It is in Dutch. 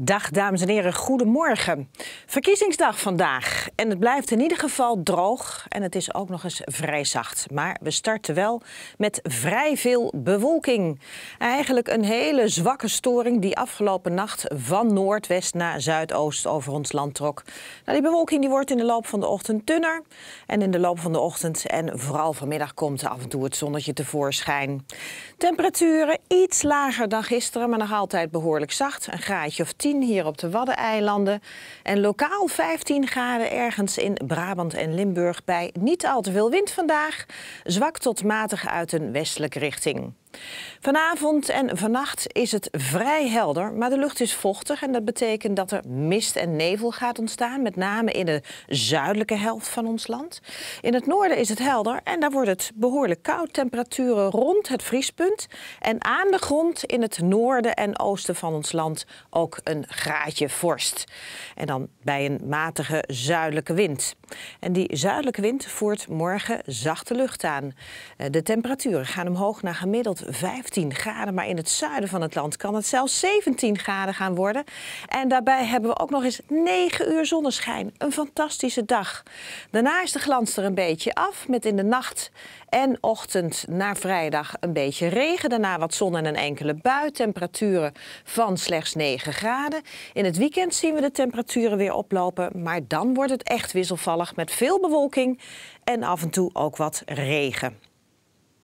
Dag dames en heren, goedemorgen. Verkiezingsdag vandaag en het blijft in ieder geval droog en het is ook nog eens vrij zacht. Maar we starten wel met vrij veel bewolking. Eigenlijk een hele zwakke storing die afgelopen nacht van noordwest naar zuidoost over ons land trok. Nou, die bewolking die wordt in de loop van de ochtend dunner en in de loop van de ochtend en vooral vanmiddag komt af en toe het zonnetje tevoorschijn. Temperaturen iets lager dan gisteren, maar nog altijd behoorlijk zacht, een graadje of 10 hier op de Waddeneilanden. En lokaal 15 graden ergens in Brabant en Limburg bij niet al te veel wind vandaag. Zwak tot matig uit een westelijke richting. Vanavond en vannacht is het vrij helder, maar de lucht is vochtig en dat betekent dat er mist en nevel gaat ontstaan, met name in de zuidelijke helft van ons land. In het noorden is het helder en daar wordt het behoorlijk koud, temperaturen rond het vriespunt en aan de grond in het noorden en oosten van ons land ook een graadje vorst. En dan bij een matige zuidelijke wind. En die zuidelijke wind voert morgen zachte lucht aan. Eh, de temperaturen gaan omhoog naar gemiddeld 15 graden. Maar in het zuiden van het land kan het zelfs 17 graden gaan worden. En daarbij hebben we ook nog eens 9 uur zonneschijn. Een fantastische dag. Daarna is de glans er een beetje af. Met in de nacht en ochtend naar vrijdag een beetje regen. Daarna wat zon en een enkele bui. Temperaturen van slechts 9 graden. In het weekend zien we de temperaturen weer oplopen. Maar dan wordt het echt wisselvallig met veel bewolking en af en toe ook wat regen.